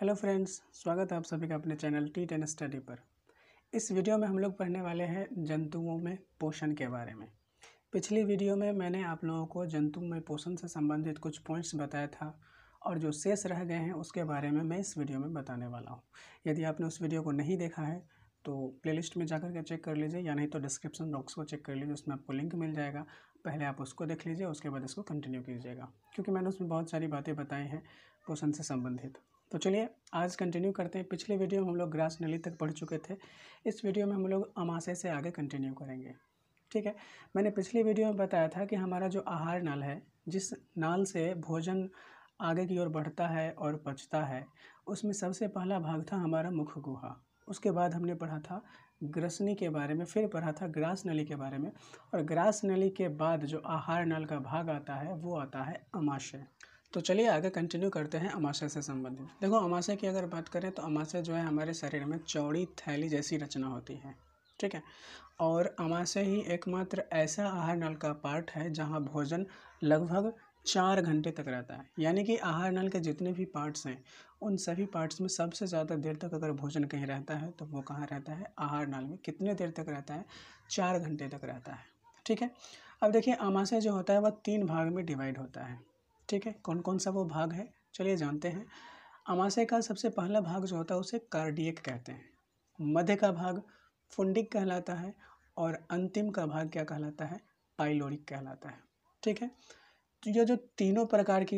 hello friends स्वागत है आप सभी का अपने चैनल टी टेन स्टडी पर इस वीडियो में हम लोग पढ़ने वाले हैं जंतुओं में पोषण के बारे में पिछली वीडियो में मैंने आप लोगों को जंतु में पोषण से संबंधित कुछ पॉइंट्स बताया था और जो शेष रह गए हैं उसके बारे में मैं इस वीडियो में बताने वाला हूँ यदि आपने उस वीडियो को नहीं देखा है तो प्ले में जाकर के चेक कर लीजिए या नहीं तो डिस्क्रिप्शन बॉक्स को चेक कर लीजिए उसमें आपको लिंक मिल जाएगा पहले आप उसको देख लीजिए उसके बाद इसको कंटिन्यू कीजिएगा क्योंकि मैंने उसमें बहुत सारी बातें बताई हैं पोषण से संबंधित तो चलिए आज कंटिन्यू करते हैं पिछले वीडियो में हम लोग ग्रास नली तक पढ़ चुके थे इस वीडियो में हम लोग अमाशय से आगे कंटिन्यू करेंगे ठीक है मैंने पिछली वीडियो में बताया था कि हमारा जो आहार नल है जिस नाल से भोजन आगे की ओर बढ़ता है और पचता है उसमें सबसे पहला भाग था हमारा मुख गुहा उसके बाद हमने पढ़ा था ग्रसनी के बारे में फिर पढ़ा था ग्रास नली के बारे में और ग्रास नली के बाद जो आहार नल का भाग आता है वो आता है अमाशय तो चलिए आगे कंटिन्यू करते हैं अमाशय से संबंधित देखो अमाशय की अगर बात करें तो अमाशय जो है हमारे शरीर में चौड़ी थैली जैसी रचना होती है ठीक है और अमाशय ही एकमात्र ऐसा आहार नल का पार्ट है जहाँ भोजन लगभग चार घंटे तक रहता है यानी कि आहार नल के जितने भी पार्ट्स हैं उन सभी पार्ट्स में सबसे ज़्यादा देर तक अगर भोजन कहीं रहता है तो वो कहाँ रहता है आहार नल में कितने देर तक रहता है चार घंटे तक रहता है ठीक है अब देखिए अमाशय जो होता है वह तीन भाग में डिवाइड होता है ठीक है कौन कौन सा वो भाग है चलिए जानते हैं अमाशय का सबसे पहला भाग जो होता है उसे कार्डियक कहते हैं मध्य का भाग फुंडिक कहलाता है और अंतिम का भाग क्या कहलाता है पाइलोरिक कहलाता है ठीक है तो ये जो तीनों प्रकार की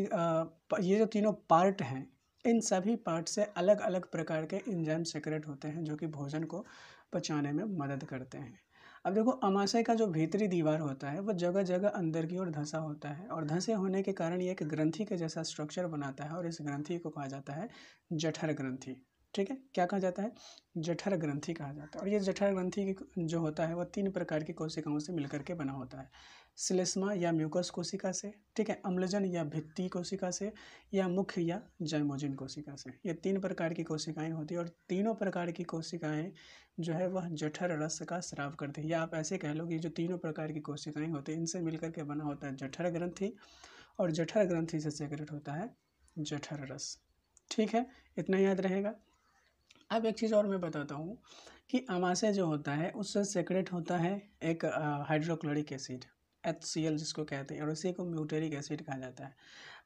ये जो तीनों पार्ट हैं इन सभी पार्ट से अलग अलग प्रकार के इंजाइम सेक्रेट होते हैं जो कि भोजन को पचाने में मदद करते हैं अब देखो अमाशय का जो भीतरी दीवार होता है वो जगह जगह अंदर की ओर धंसा होता है और धंसे होने के कारण ये एक ग्रंथि के जैसा स्ट्रक्चर बनाता है और इस ग्रंथि को कहा जाता है जठर ग्रंथि ठीक है क्या कहा जाता है जठर ग्रंथि कहा जाता है और ये जठर ग्रंथि जो होता है वह तीन प्रकार की कोशिकाओं से मिलकर के बना होता है सिलेस्मा या म्यूकस कोशिका से ठीक है अम्लजन या भित्ति कोशिका से या मुख्य या जयमोजिन कोशिका से ये तीन प्रकार की कोशिकाएं होती है और तीनों प्रकार की कोशिकाएं जो है वह जठर रस का स्राव करती है या आप ऐसे कह लो कि जो तीनों प्रकार की कोशिकाएं होती हैं इनसे मिलकर के बना होता है जठर ग्रंथि और जठर ग्रंथि से सेक्रेट होता है जठर रस ठीक है इतना याद रहेगा अब एक चीज़ और मैं बताता हूँ कि अमाशय जो होता है उससे सेक्रेट होता है एक hydrochloric acid H C L जिसको कहते हैं और इसी को म्यूटेरिक एसिड कहा जाता है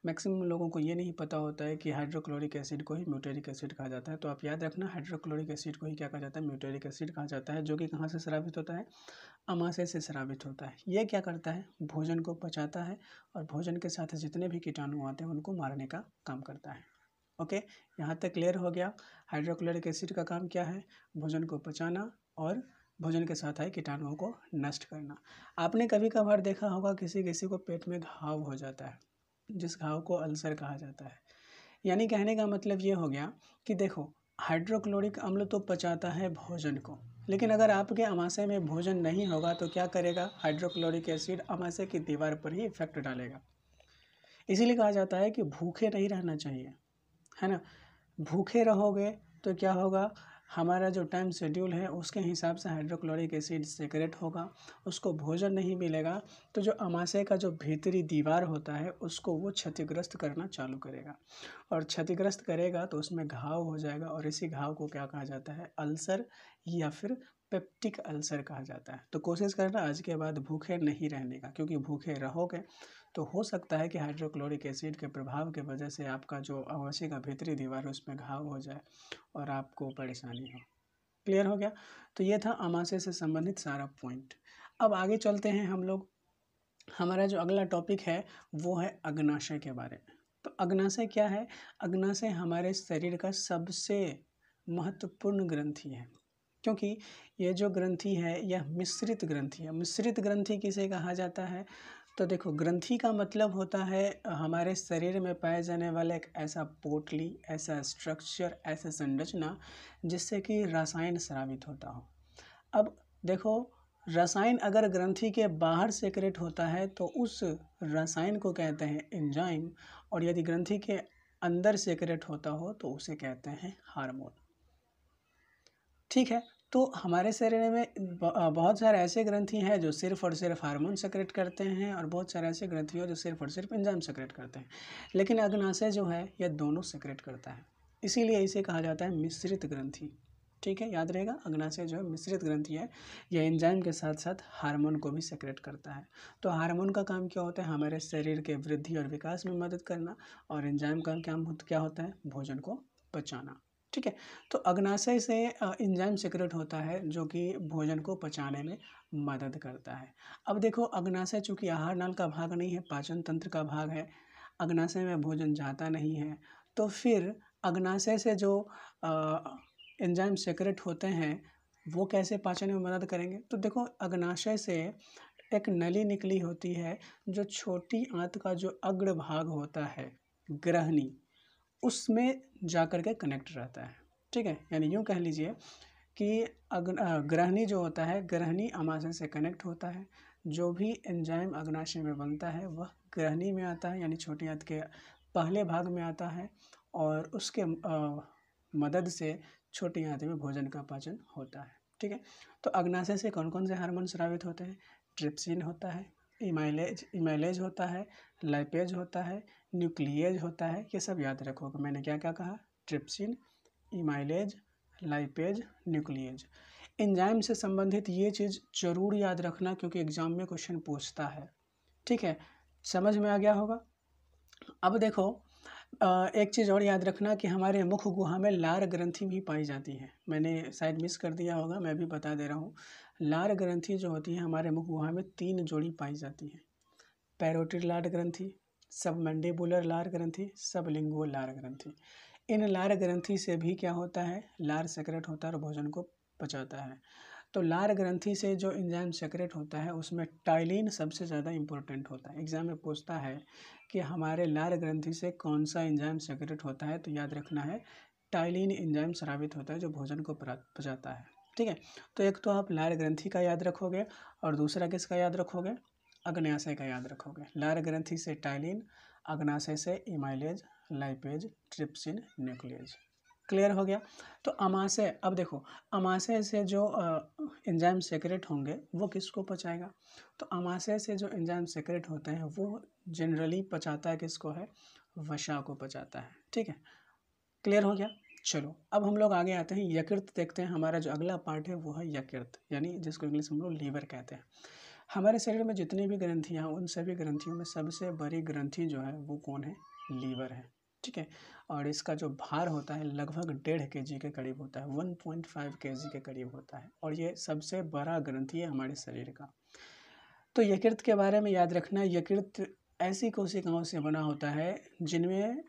मैक्सिमम लोगों को ये नहीं पता होता है कि हाइड्रोक्लोरिक एसिड को ही म्यूटेरिक एसिड कहा जाता है तो आप याद रखना हाइड्रोक्लोरिक एसिड को ही क्या कहा जाता है म्यूटेरिक एसिड कहा जाता है जो कि कहाँ से श्रावित होता है अमाशय से श्रावित होता है ये क्या करता है भोजन को पचाता है और भोजन के साथ जितने भी कीटाणु आते हैं उनको मारने का काम करता है ओके यहाँ तक क्लियर हो गया हाइड्रोक्लोरिक एसिड का काम क्या है भोजन को पचाना और भोजन के साथ आए कीटाणुओं को नष्ट करना आपने कभी कभार देखा होगा किसी किसी को पेट में घाव हो जाता है जिस घाव को अल्सर कहा जाता है यानी कहने का मतलब ये हो गया कि देखो हाइड्रोक्लोरिक अम्ल तो पचाता है भोजन को लेकिन अगर आपके अमाशय में भोजन नहीं होगा तो क्या करेगा हाइड्रोक्लोरिक एसिड अमाशय की दीवार पर ही इफेक्ट डालेगा इसीलिए कहा जाता है कि भूखे नहीं रहना चाहिए है ना भूखे रहोगे तो क्या होगा हमारा जो टाइम शेड्यूल है उसके हिसाब से हाइड्रोक्लोरिक एसिड सेक्रेट होगा उसको भोजन नहीं मिलेगा तो जो अमाशय का जो भीतरी दीवार होता है उसको वो क्षतिग्रस्त करना चालू करेगा और क्षतिग्रस्त करेगा तो उसमें घाव हो जाएगा और इसी घाव को क्या कहा जाता है अल्सर या फिर पेप्टिक अल्सर कहा जाता है तो कोशिश करना आज के बाद भूखे नहीं रहने का क्योंकि भूखे रहोगे तो हो सकता है कि हाइड्रोक्लोरिक एसिड के प्रभाव की वजह से आपका जो अवश्य का भीतरी दीवार उसमें घाव हो जाए और आपको परेशानी हो क्लियर हो गया तो ये था अमाशय से संबंधित सारा पॉइंट अब आगे चलते हैं हम लोग हमारा जो अगला टॉपिक है वो है अग्नाशय के बारे में तो अग्नाशय क्या है अग्नाशय हमारे शरीर का सबसे महत्वपूर्ण ग्रंथी है क्योंकि ये जो ग्रंथि है यह मिश्रित ग्रंथि है मिश्रित ग्रंथि किसे कहा जाता है तो देखो ग्रंथि का मतलब होता है हमारे शरीर में पाए जाने वाला एक ऐसा पोटली ऐसा स्ट्रक्चर ऐसा संरचना जिससे कि रसायन स्रावित होता हो अब देखो रसायन अगर ग्रंथि के बाहर सेक्रेट होता है तो उस रसायन को कहते हैं एंजाइम और यदि ग्रंथि के अंदर सेक्रेट होता हो तो उसे कहते हैं हार्मोन ठीक है तो हमारे शरीर में बहुत सारे ऐसे ग्रंथी हैं जो सिर्फ और सिर्फ हार्मोन सेक्रेट करते हैं और बहुत सारे ऐसे ग्रंथी हैं जो सिर्फ और सिर्फ इंजाम सेक्रेट करते हैं लेकिन अग्नाशय जो है यह दोनों सेक्रेट करता है इसीलिए इसे कहा जाता है मिश्रित ग्रंथी ठीक है याद रहेगा अग्नाशय जो है मिश्रित ग्रंथि है यह एंजाइम के साथ साथ हार्मोन को भी सेक्रेट करता है तो हार्मोन का काम क्या होता है हमारे शरीर के वृद्धि और विकास में मदद करना और एंजाइम का काम क्या होता है भोजन को पचाना ठीक है तो अग्नाशय से इंजाइम सिक्रेट होता है जो कि भोजन को पचाने में मदद करता है अब देखो अग्नाशय चूँकि आहार नाल का भाग नहीं है पाचन तंत्र का भाग है अग्नाशय में भोजन जाता नहीं है तो फिर अग्नाशय से जो इंजाइम सिक्रेट होते हैं वो कैसे पाचन में मदद करेंगे तो देखो अग्नाशय से एक नली निकली होती है जो छोटी आंत का जो अग्र भाग होता है ग्रहणी उसमें जा कर के कनेक्ट रहता है ठीक है यानी यूँ कह लीजिए कि अग्न ग्रहणी जो होता है ग्रहणी अमाशय से कनेक्ट होता है जो भी एंजाइम अग्नाशय में बनता है वह ग्रहणी में आता है यानी छोटी हाथ के पहले भाग में आता है और उसके आ, मदद से छोटी हाथ में भोजन का पाचन होता है ठीक है तो अग्नाशय से कौन कौन से हार्मोन स्रावित होते हैं ट्रिप्सिन होता है इमाइलेज इमाइलेज होता है लाइपेज होता है न्यूक्लियज होता है ये सब याद रखोगे मैंने क्या क्या कहा trypsin amylase lipase nuclease enzyme से संबंधित ये चीज़ जरूर याद रखना क्योंकि एग्जाम में क्वेश्चन पूछता है ठीक है समझ में आ गया होगा अब देखो एक चीज़ और याद रखना कि हमारे मुख गुहा में लार ग्रंथि भी पाई जाती है मैंने शायद मिस कर दिया होगा मैं भी बता दे रहा हूँ लार ग्रंथि जो होती है हमारे मुख गुहा में तीन जोड़ी पाई जाती है पैरोटिड लार ग्रंथि सब मंडेबुलर लार ग्रंथि सब लिंगुअल लार ग्रंथि इन लार ग्रंथि से भी क्या होता है लार सेक्रेट होता है और भोजन को पचाता है तो लार ग्रंथि से जो एंजाइम सेक्रेट होता है उसमें टाइलिन सबसे ज़्यादा इम्पोर्टेंट होता है एग्जाम में पूछता है कि हमारे लार ग्रंथि से कौन सा एंजाइम सेक्रेट होता है तो याद रखना है टाइलिन एंजाइम श्रावित होता है जो भोजन को पचाता है ठीक है तो एक तो आप लार ग्रंथि का याद रखोगे और दूसरा किसका याद रखोगे अग्नाशय का याद रखोगे लार ग्रंथि से टाइलिन अग्नाशय से amylase lipase trypsin nuclease clear हो गया तो अमाशय अब देखो अमाशय से जो एंजाइम सेक्रेट होंगे वो किसको पचाएगा तो अमाशय से जो एंजाइम सेक्रेट होते हैं वो जनरली पचाता है किसको है वशा को पचाता है ठीक है क्लियर हो गया चलो अब हम लोग आगे आते हैं यकृत देखते हैं हमारा जो अगला पार्ट है वो है यकृत यानी जिसको इंग्लिश हम लोग लीवर कहते हैं हमारे शरीर में जितनी भी ग्रंथियाँ उन सभी ग्रंथियों में सबसे बड़ी ग्रंथि जो है वो कौन है लीवर है ठीक है और इसका जो भार होता है लगभग डेढ़ के जी के करीब होता है वन पॉइंट फाइव के जी के करीब होता है और ये सबसे बड़ा ग्रंथी है हमारे शरीर का तो यकृत के बारे में याद रखना यकृत ऐसी कोशिकाओं से बना होता है जिनमें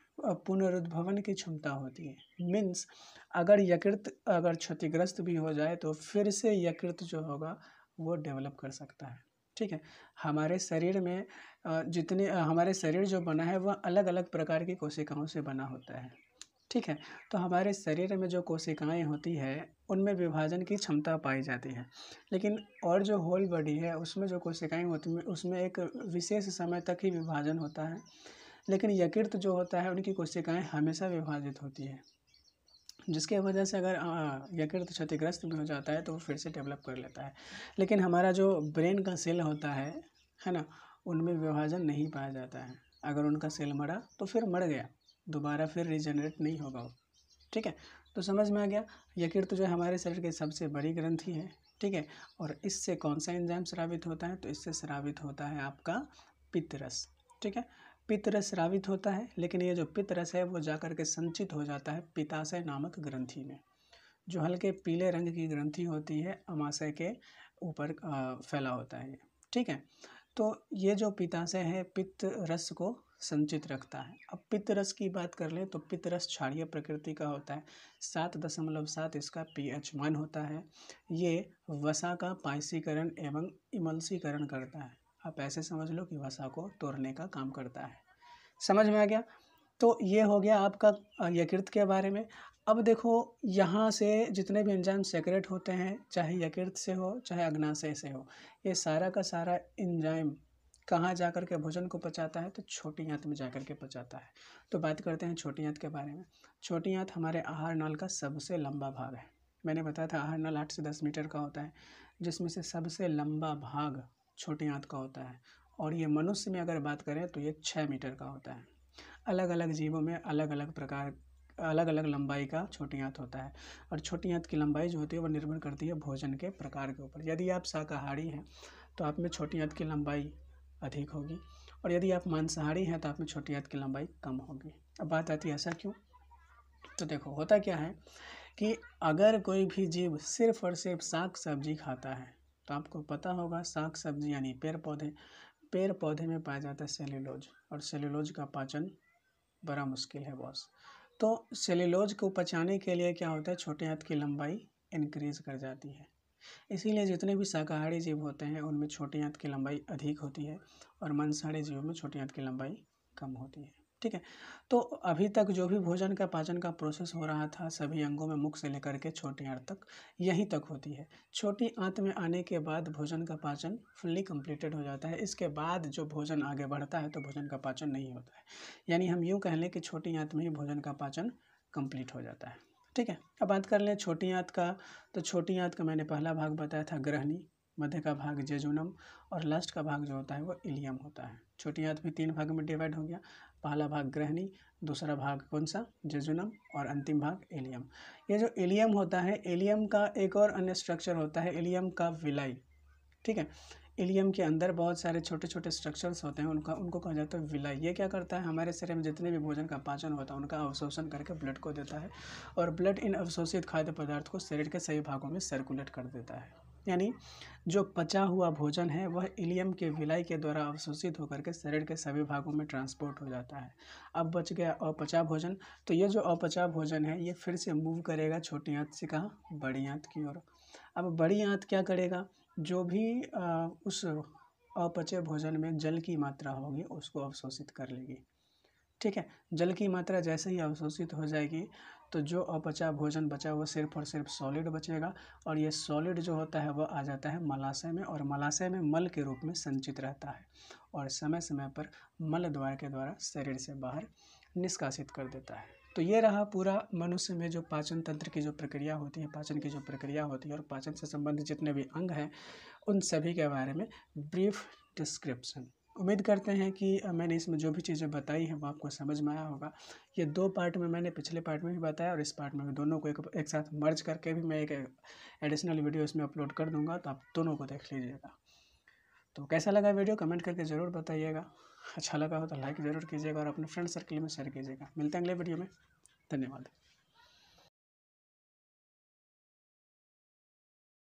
पुनरुद्भवन की क्षमता होती है मीन्स अगर यकृत अगर क्षतिग्रस्त भी हो जाए तो फिर से यकृत जो होगा वो डेवलप कर सकता है ठीक है हमारे शरीर में जितने हमारे शरीर जो बना है वह अलग अलग प्रकार की कोशिकाओं से बना होता है ठीक है तो हमारे शरीर में जो कोशिकाएं होती है उनमें विभाजन की क्षमता पाई जाती है लेकिन और जो होल बॉडी है उसमें जो कोशिकाएं होती हैं उसमें एक विशेष समय तक ही विभाजन होता है लेकिन यकृत जो होता है उनकी कोशिकाएं हमेशा विभाजित होती है जिसके वजह से अगर हाँ, यकृत तो क्षतिग्रस्त भी हो जाता है तो वो फिर से डेवलप कर लेता है लेकिन हमारा जो ब्रेन का सेल होता है है ना उनमें विभाजन नहीं पाया जाता है अगर उनका सेल मरा तो फिर मर गया दोबारा फिर रिजनरेट नहीं होगा वो ठीक है तो समझ में आ गया यकृत तो जो है हमारे शरीर की सबसे बड़ी ग्रंथि है ठीक है और इससे कौन सा एंजाइम श्रावित होता है तो इससे श्रावित होता है आपका पित्तरस ठीक है पित्तरस रावित होता है लेकिन ये जो पित्तरस है वो जाकर के संचित हो जाता है पिताशय नामक ग्रंथि में जो हल्के पीले रंग की ग्रंथि होती है अमाशय के ऊपर फैला होता है ये ठीक है तो ये जो पिताशय है पित्त रस को संचित रखता है अब पित्त रस की बात कर लें तो पित्त रस क्षारीय प्रकृति का होता है सात दशमलव सात इसका पीएच मान होता है ये वसा का पायसीकरण एवं इमलसीकरण करता है आप ऐसे समझ लो कि वसा को तोड़ने का काम करता है समझ में आ गया तो ये हो गया आपका यकृत के बारे में अब देखो यहाँ से जितने भी एंजाइम सेक्रेट होते हैं चाहे यकृत से हो चाहे अग्नाशय से हो ये सारा का सारा एंजाइम कहाँ जा कर के भोजन को पचाता है तो छोटी आंत में जा कर के पचाता है तो बात करते हैं छोटी आंत के बारे में छोटी आंत हमारे आहार नल का सबसे लंबा भाग है मैंने बताया था आहार नल आठ से दस मीटर का होता है जिसमें से सबसे लंबा भाग छोटे हाथ का होता है और ये मनुष्य में अगर बात करें तो ये छः मीटर का होता है अलग अलग जीवों में अलग अलग प्रकार अलग अलग लंबाई का छोटी हाथ होता है और छोटी हाथ की लंबाई जो होती है वो निर्भर करती है भोजन के प्रकार के ऊपर यदि आप शाकाहारी हैं तो आप में छोटी हाथ की लंबाई अधिक होगी और यदि आप मांसाहारी हैं तो आप में छोटी हाथ की लंबाई कम होगी अब बात आती है ऐसा क्यों तो देखो होता क्या है कि अगर कोई भी जीव सिर्फ और सिर्फ साग सब्जी खाता है तो आपको पता होगा साग सब्जी यानी पेड़ पौधे पेड़ पौधे में पाया जाता है सेलुलोज और सेलुलोज का पाचन बड़ा मुश्किल है बॉस तो सेलिलोज को पचाने के लिए क्या होता है छोटे हाथ की लंबाई इंक्रीज कर जाती है इसीलिए जितने भी शाकाहारी जीव होते हैं उनमें छोटे हाथ की लंबाई अधिक होती है और मांसाहारी जीवों में छोटे हाथ की लंबाई कम होती है ठीक है तो अभी तक जो भी भोजन का पाचन का प्रोसेस हो रहा था सभी अंगों में मुख से लेकर के छोटी आंत तक यहीं तक होती है छोटी आँत में आने के बाद भोजन का पाचन फुल्ली कंप्लीटेड हो जाता है इसके बाद जो भोजन आगे बढ़ता है तो भोजन का पाचन नहीं होता है यानी हम यूँ कह लें कि छोटी आँत में ही भोजन का पाचन कम्प्लीट हो जाता है ठीक है अब बात कर लें छोटी आँत का तो छोटी आँत का मैंने पहला भाग बताया था ग्रहणी मध्य का भाग जेजुनम और लास्ट का भाग जो होता है वो इलियम होता है छोटी आँत भी तीन भाग में डिवाइड हो गया पहला भाग ग्रहणी दूसरा भाग कौन सा जेजुनम और अंतिम भाग एलियम ये जो एलियम होता है एलियम का एक और अन्य स्ट्रक्चर होता है एलियम का विलाई ठीक है एलियम के अंदर बहुत सारे छोटे छोटे स्ट्रक्चर्स होते हैं उनका उनको कहा जाता है विलाई ये क्या करता है हमारे शरीर में जितने भी भोजन का पाचन होता है उनका अवशोषण करके ब्लड को देता है और ब्लड इन अवशोषित खाद्य पदार्थ को शरीर के सही भागों में सर्कुलेट कर देता है यानी जो पचा हुआ भोजन है वह इलियम के विलय के द्वारा अवशोषित होकर के शरीर के सभी भागों में ट्रांसपोर्ट हो जाता है अब बच गया अपचा भोजन तो ये जो अपचा भोजन है ये फिर से मूव करेगा छोटी आँत से कहाँ बड़ी आँत की ओर अब बड़ी आँत क्या करेगा जो भी आ, उस अपचे भोजन में जल की मात्रा होगी उसको अवशोषित कर लेगी ठीक है जल की मात्रा जैसे ही अवशोषित हो जाएगी तो जो अपचा भोजन बचा वो सिर्फ और सिर्फ सॉलिड बचेगा और ये सॉलिड जो होता है वह आ जाता है मलाशय में और मलाशय में मल के रूप में संचित रहता है और समय समय पर मल द्वार के द्वारा शरीर से बाहर निष्कासित कर देता है तो ये रहा पूरा मनुष्य में जो पाचन तंत्र की जो प्रक्रिया होती है पाचन की जो प्रक्रिया होती है और पाचन से संबंधित जितने भी अंग हैं उन सभी के बारे में ब्रीफ डिस्क्रिप्शन उम्मीद करते हैं कि मैंने इसमें जो भी चीज़ें बताई हैं वो आपको समझ में आया होगा ये दो पार्ट में मैंने पिछले पार्ट में भी बताया और इस पार्ट में भी दोनों को एक एक साथ मर्ज करके भी मैं एक एडिशनल वीडियो इसमें अपलोड कर दूंगा तो आप दोनों को देख लीजिएगा तो कैसा लगा वीडियो कमेंट करके ज़रूर बताइएगा अच्छा लगा हो तो लाइक ज़रूर कीजिएगा और अपने फ्रेंड सर्कल में शेयर कीजिएगा मिलते हैं अगले वीडियो में धन्यवाद